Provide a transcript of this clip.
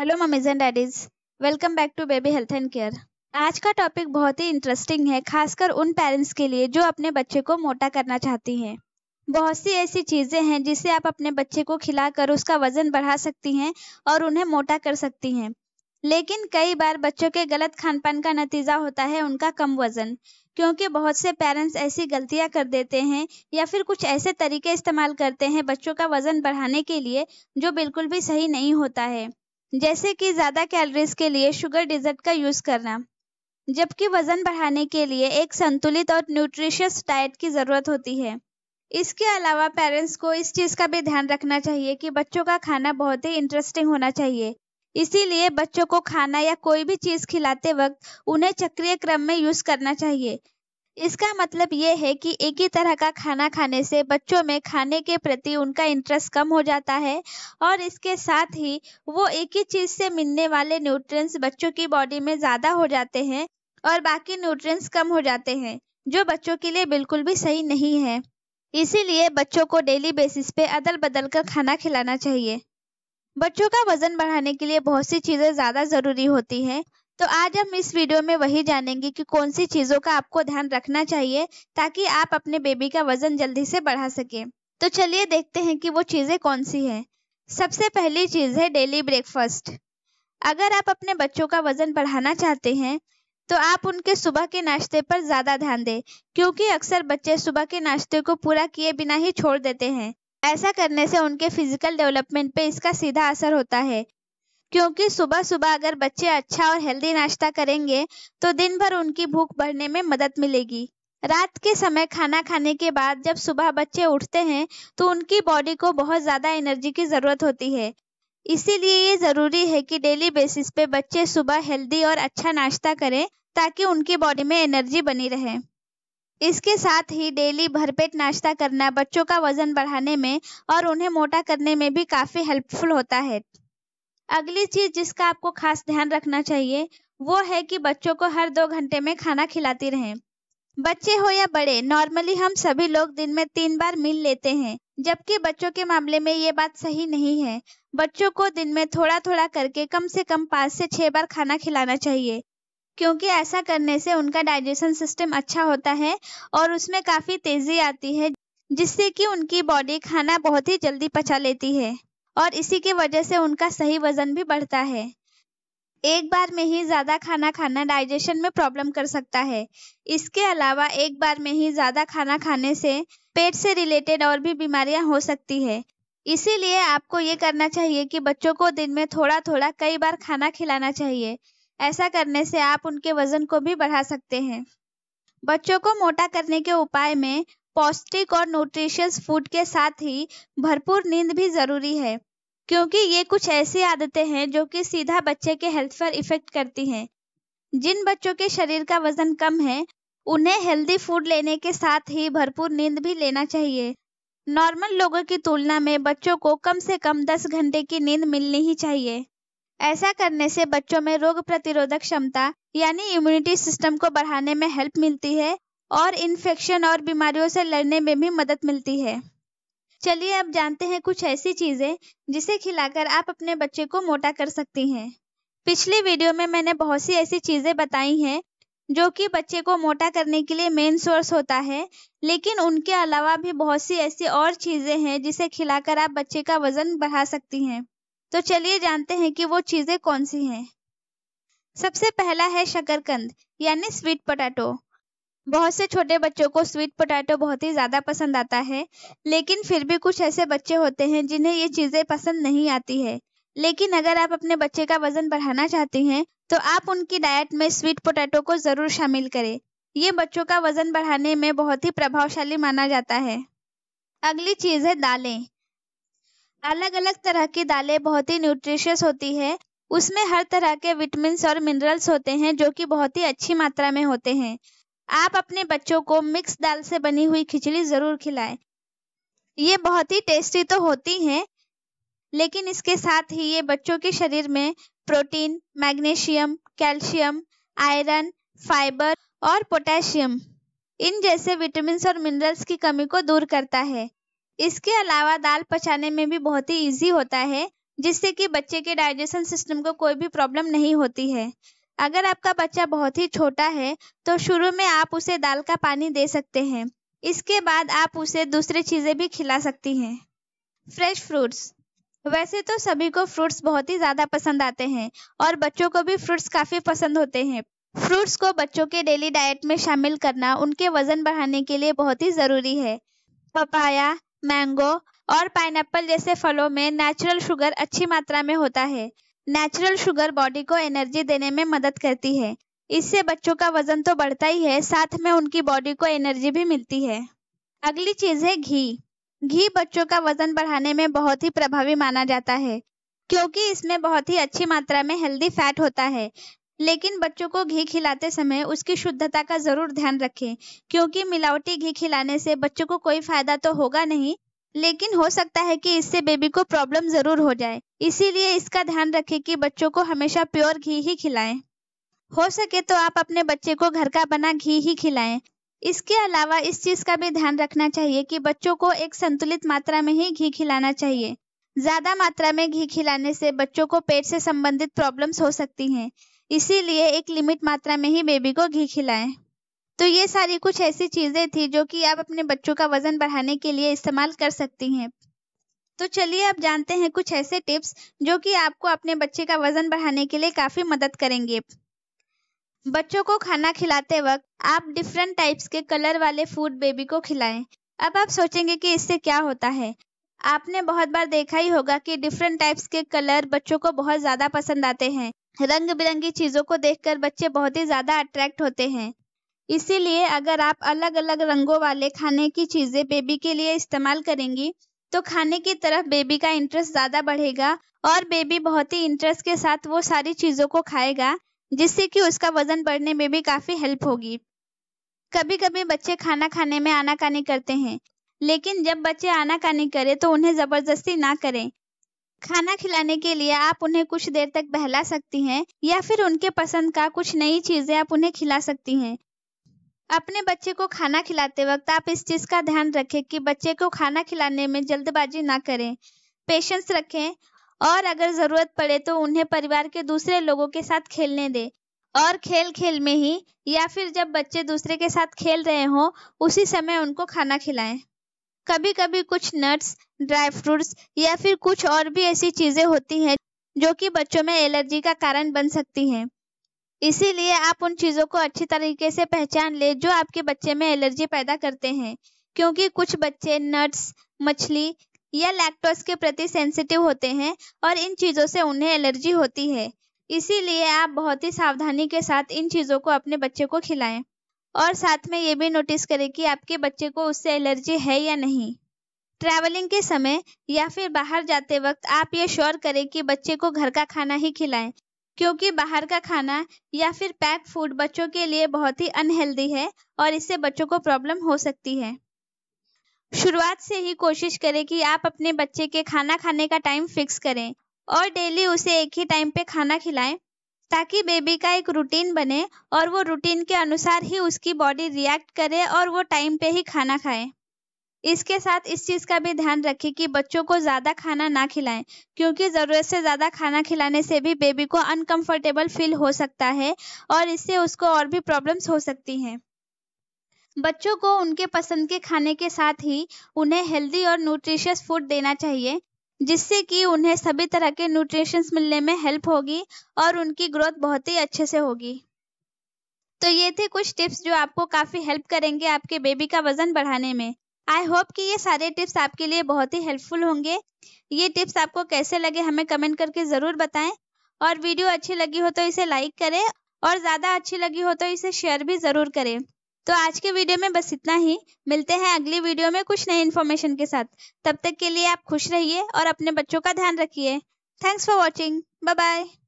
Hello mummies and daddies welcome back to baby health and care आज का topic बहुत ही interesting है खासकर उन पेरेंट्स के लिए जो अपने बच्चे को मोटा करना चाहती हैं बहुत सी ऐसी चीज़ें हैं जिसे आप अपने बच्चे को खिलाकर उसका वजन बढ़ा सकती हैं और उन्हें मोटा कर सकती हैं लेकिन कई बार बच्चों के गलत खान पान का नतीजा होता है उनका कम वजन क्योंकि बहुत से पेरेंट्स ऐसी गलतियां कर देते हैं या फिर कुछ ऐसे तरीके इस्तेमाल करते हैं बच्चों का वजन बढ़ाने के लिए जो बिल्कुल भी सही नहीं होता है जैसे कि ज़्यादा कैलोरीज के लिए शुगर डिजर्ट का यूज़ करना जबकि वज़न बढ़ाने के लिए एक संतुलित और न्यूट्रिशियस डाइट की ज़रूरत होती है इसके अलावा पेरेंट्स को इस चीज़ का भी ध्यान रखना चाहिए कि बच्चों का खाना बहुत ही इंटरेस्टिंग होना चाहिए इसीलिए बच्चों को खाना या कोई भी चीज़ खिलाते वक्त उन्हें चक्रीय क्रम में यूज़ करना चाहिए इसका मतलब ये है कि एक ही तरह का खाना खाने से बच्चों में खाने के प्रति उनका इंटरेस्ट कम हो जाता है और इसके साथ ही वो एक ही चीज़ से मिलने वाले न्यूट्रिएंट्स बच्चों की बॉडी में ज़्यादा हो जाते हैं और बाकी न्यूट्रिएंट्स कम हो जाते हैं जो बच्चों के लिए बिल्कुल भी सही नहीं है इसीलिए बच्चों को डेली बेसिस पे अदल बदल कर खाना खिलाना चाहिए बच्चों का वजन बढ़ाने के लिए बहुत सी चीज़ें ज़्यादा ज़रूरी होती हैं तो आज हम इस वीडियो में वही जानेंगे कि कौन सी चीज़ों का आपको ध्यान रखना चाहिए ताकि आप अपने बेबी का वजन जल्दी से बढ़ा सके तो चलिए देखते हैं कि वो चीज़ें कौन सी हैं सबसे पहली चीज़ है डेली ब्रेकफास्ट अगर आप अपने बच्चों का वजन बढ़ाना चाहते हैं तो आप उनके सुबह के नाश्ते पर ज़्यादा ध्यान दें क्योंकि अक्सर बच्चे सुबह के नाश्ते को पूरा किए बिना ही छोड़ देते हैं ऐसा करने से उनके फिजिकल डेवलपमेंट पे इसका सीधा असर होता है क्योंकि सुबह सुबह अगर बच्चे अच्छा और हेल्दी नाश्ता करेंगे तो दिन भर उनकी भूख बढ़ने में मदद मिलेगी रात के समय खाना खाने के बाद जब सुबह बच्चे उठते हैं तो उनकी बॉडी को बहुत ज़्यादा एनर्जी की ज़रूरत होती है इसीलिए ये ज़रूरी है कि डेली बेसिस पे बच्चे सुबह हेल्दी और अच्छा नाश्ता करें ताकि उनकी बॉडी में एनर्जी बनी रहे इसके साथ ही डेली भरपेट नाश्ता करना बच्चों का वजन बढ़ाने में और उन्हें मोटा करने में भी काफ़ी हेल्पफुल होता है अगली चीज जिसका आपको खास ध्यान रखना चाहिए वो है कि बच्चों को हर दो घंटे में खाना खिलाती रहें बच्चे हो या बड़े नॉर्मली हम सभी लोग दिन में तीन बार मिल लेते हैं जबकि बच्चों के मामले में ये बात सही नहीं है बच्चों को दिन में थोड़ा थोड़ा करके कम से कम पाँच से छह बार खाना खिलाना चाहिए क्योंकि ऐसा करने से उनका डाइजेशन सिस्टम अच्छा होता है और उसमें काफ़ी तेज़ी आती है जिससे कि उनकी बॉडी खाना बहुत ही जल्दी पचा लेती है और इसी की वजह से उनका सही वजन भी बढ़ता है एक बार में ही ज़्यादा खाना खाना डाइजेशन में प्रॉब्लम कर सकता है इसके अलावा एक बार में ही ज़्यादा खाना खाने से पेट से रिलेटेड और भी बीमारियां हो सकती है इसीलिए आपको ये करना चाहिए कि बच्चों को दिन में थोड़ा थोड़ा कई बार खाना खिलाना चाहिए ऐसा करने से आप उनके वजन को भी बढ़ा सकते हैं बच्चों को मोटा करने के उपाय में पौष्टिक और न्यूट्रिशियस फूड के साथ ही भरपूर नींद भी जरूरी है क्योंकि ये कुछ ऐसी आदतें हैं जो कि सीधा बच्चे के हेल्थ पर इफेक्ट करती हैं जिन बच्चों के शरीर का वजन कम है उन्हें हेल्दी फूड लेने के साथ ही भरपूर नींद भी लेना चाहिए नॉर्मल लोगों की तुलना में बच्चों को कम से कम 10 घंटे की नींद मिलनी ही चाहिए ऐसा करने से बच्चों में रोग प्रतिरोधक क्षमता यानी इम्यूनिटी सिस्टम को बढ़ाने में हेल्प मिलती है और इन्फेक्शन और बीमारियों से लड़ने में भी मदद मिलती है चलिए अब जानते हैं कुछ ऐसी चीज़ें जिसे खिलाकर आप अपने बच्चे को मोटा कर सकती हैं पिछली वीडियो में मैंने बहुत सी ऐसी चीज़ें बताई हैं जो कि बच्चे को मोटा करने के लिए मेन सोर्स होता है लेकिन उनके अलावा भी बहुत सी ऐसी और चीज़ें हैं जिसे खिलाकर आप बच्चे का वज़न बढ़ा सकती हैं तो चलिए जानते हैं कि वो चीज़ें कौन सी हैं सबसे पहला है शकरकंद यानी स्वीट पोटैटो बहुत से छोटे बच्चों को स्वीट पोटैटो बहुत ही ज़्यादा पसंद आता है लेकिन फिर भी कुछ ऐसे बच्चे होते हैं जिन्हें ये चीज़ें पसंद नहीं आती है लेकिन अगर आप अपने बच्चे का वजन बढ़ाना चाहती हैं तो आप उनकी डाइट में स्वीट पोटैटो को ज़रूर शामिल करें ये बच्चों का वजन बढ़ाने में बहुत ही प्रभावशाली माना जाता है अगली चीज़ है दालें अलग अलग तरह की दालें बहुत ही न्यूट्रिशियस होती है उसमें हर तरह के विटामिन और मिनरल्स होते हैं जो कि बहुत ही अच्छी मात्रा में होते हैं आप अपने बच्चों को मिक्स दाल से बनी हुई खिचड़ी ज़रूर खिलाएं ये बहुत ही टेस्टी तो होती है लेकिन इसके साथ ही ये बच्चों के शरीर में protein magnesium calcium iron fibre और पोटेशियम इन जैसे विटामिन और मिनरल्स की कमी को दूर करता है इसके अलावा दाल पचाने में भी बहुत ही ईजी होता है जिससे कि बच्चे के डाइजेशन सिस्टम को कोई भी प्रॉब्लम नहीं होती है अगर आपका बच्चा बहुत ही छोटा है तो शुरू में आप उसे दाल का पानी दे सकते हैं इसके बाद आप उसे दूसरी चीज़ें भी खिला सकती हैं फ्रेश फ्रूट्स वैसे तो सभी को फ्रूट्स बहुत ही ज़्यादा पसंद आते हैं और बच्चों को भी फ्रूट्स काफ़ी पसंद होते हैं फ्रूट्स को बच्चों के डेली डाइट में शामिल करना उनके वजन बढ़ाने के लिए बहुत ही ज़रूरी है पपाया मैंगो और पाइनएप्पल जैसे फलों में नेचुरल शुगर अच्छी मात्रा में होता है नेचुरल शुगर बॉडी को एनर्जी देने में मदद करती है इससे बच्चों का वजन तो बढ़ता ही है साथ में उनकी बॉडी को एनर्जी भी मिलती है अगली चीज है घी घी बच्चों का वजन बढ़ाने में बहुत ही प्रभावी माना जाता है क्योंकि इसमें बहुत ही अच्छी मात्रा में हेल्दी फैट होता है लेकिन बच्चों को घी खिलाते समय उसकी शुद्धता का जरूर ध्यान रखें क्योंकि मिलावटी घी खिलाने से बच्चों को कोई फायदा तो होगा नहीं लेकिन हो सकता है कि इससे बेबी को प्रॉब्लम जरूर हो जाए इसीलिए इसका ध्यान रखें कि बच्चों को हमेशा प्योर घी ही खिलाएं। हो सके तो आप अपने बच्चे को घर का बना घी ही खिलाएं। इसके अलावा इस चीज का भी ध्यान रखना चाहिए कि बच्चों को एक संतुलित मात्रा में ही घी खिलाना चाहिए ज्यादा मात्रा में घी खिलाने से बच्चों को पेट से संबंधित प्रॉब्लम्स हो सकती हैं इसीलिए एक लिमिट मात्रा में ही बेबी को घी खिलाएं तो ये सारी कुछ ऐसी चीज़ें थी जो कि आप अपने बच्चों का वज़न बढ़ाने के लिए इस्तेमाल कर सकती हैं तो चलिए अब जानते हैं कुछ ऐसे टिप्स जो कि आपको अपने बच्चे का वजन बढ़ाने के लिए काफ़ी मदद करेंगे बच्चों को खाना खिलाते वक्त आप डिफरेंट टाइप्स के कलर वाले फूड बेबी को खिलाएं अब आप सोचेंगे कि इससे क्या होता है आपने बहुत बार देखा ही होगा कि डिफरेंट टाइप्स के कलर बच्चों को बहुत ज़्यादा पसंद आते हैं रंग बिरंगी चीज़ों को देखकर बच्चे बहुत ही ज़्यादा अट्रैक्ट होते हैं इसीलिए अगर आप अलग अलग रंगों वाले खाने की चीजें बेबी के लिए इस्तेमाल करेंगी तो खाने की तरफ बेबी का इंटरेस्ट ज्यादा बढ़ेगा और बेबी बहुत ही इंटरेस्ट के साथ वो सारी चीजों को खाएगा जिससे कि उसका वजन बढ़ने में भी काफी हेल्प होगी कभी कभी बच्चे खाना खाने में आनाकानी करते हैं लेकिन जब बच्चे आनाकानी करें तो उन्हें जबरदस्ती ना करें खाना खिलाने के लिए आप उन्हें कुछ देर तक बहला सकती हैं या फिर उनके पसंद का कुछ नई चीजें आप उन्हें खिला सकती हैं अपने बच्चे को खाना खिलाते वक्त आप इस चीज का ध्यान रखें कि बच्चे को खाना खिलाने में जल्दबाजी ना करें पेशेंस रखें और अगर जरूरत पड़े तो उन्हें परिवार के दूसरे लोगों के साथ खेलने दें और खेल खेल में ही या फिर जब बच्चे दूसरे के साथ खेल रहे हों उसी समय उनको खाना खिलाएं कभी कभी कुछ नट्स ड्राई फ्रूट्स या फिर कुछ और भी ऐसी चीजें होती हैं जो कि बच्चों में एलर्जी का कारण बन सकती हैं इसीलिए आप उन चीज़ों को अच्छी तरीके से पहचान लें जो आपके बच्चे में एलर्जी पैदा करते हैं क्योंकि कुछ बच्चे नट्स मछली या लैक्टोस के प्रति सेंसिटिव होते हैं और इन चीज़ों से उन्हें एलर्जी होती है इसीलिए आप बहुत ही सावधानी के साथ इन चीज़ों को अपने बच्चे को खिलाएं और साथ में ये भी नोटिस करें कि आपके बच्चे को उससे एलर्जी है या नहीं ट्रैवलिंग के समय या फिर बाहर जाते वक्त आप ये श्योर करें कि बच्चे को घर का खाना ही खिलाएं क्योंकि बाहर का खाना या फिर पैक फूड बच्चों के लिए बहुत ही अनहेल्दी है और इससे बच्चों को प्रॉब्लम हो सकती है शुरुआत से ही कोशिश करें कि आप अपने बच्चे के खाना खाने का टाइम फिक्स करें और डेली उसे एक ही टाइम पे खाना खिलाएं ताकि बेबी का एक रूटीन बने और वो रूटीन के अनुसार ही उसकी बॉडी रिएक्ट करे और वो टाइम पे ही खाना खाए इसके साथ इस चीज़ का भी ध्यान रखें कि बच्चों को ज़्यादा खाना ना खिलाएं क्योंकि ज़रूरत से ज़्यादा खाना खिलाने से भी बेबी को अनकंफर्टेबल फील हो सकता है और इससे उसको और भी प्रॉब्लम्स हो सकती हैं बच्चों को उनके पसंद के खाने के साथ ही उन्हें हेल्दी और न्यूट्रिशियस फूड देना चाहिए जिससे कि उन्हें सभी तरह के न्यूट्रिशंस मिलने में हेल्प होगी और उनकी ग्रोथ बहुत ही अच्छे से होगी तो ये थे कुछ टिप्स जो आपको काफ़ी हेल्प करेंगे आपके बेबी का वज़न बढ़ाने में आई होप कि ये सारे टिप्स आपके लिए बहुत ही हेल्पफुल होंगे ये टिप्स आपको कैसे लगे हमें कमेंट करके ज़रूर बताएं और वीडियो अच्छी लगी हो तो इसे लाइक करें और ज़्यादा अच्छी लगी हो तो इसे शेयर भी ज़रूर करें तो आज के वीडियो में बस इतना ही मिलते हैं अगली वीडियो में कुछ नई इन्फॉर्मेशन के साथ तब तक के लिए आप खुश रहिए और अपने बच्चों का ध्यान रखिए thanks for watching bye bye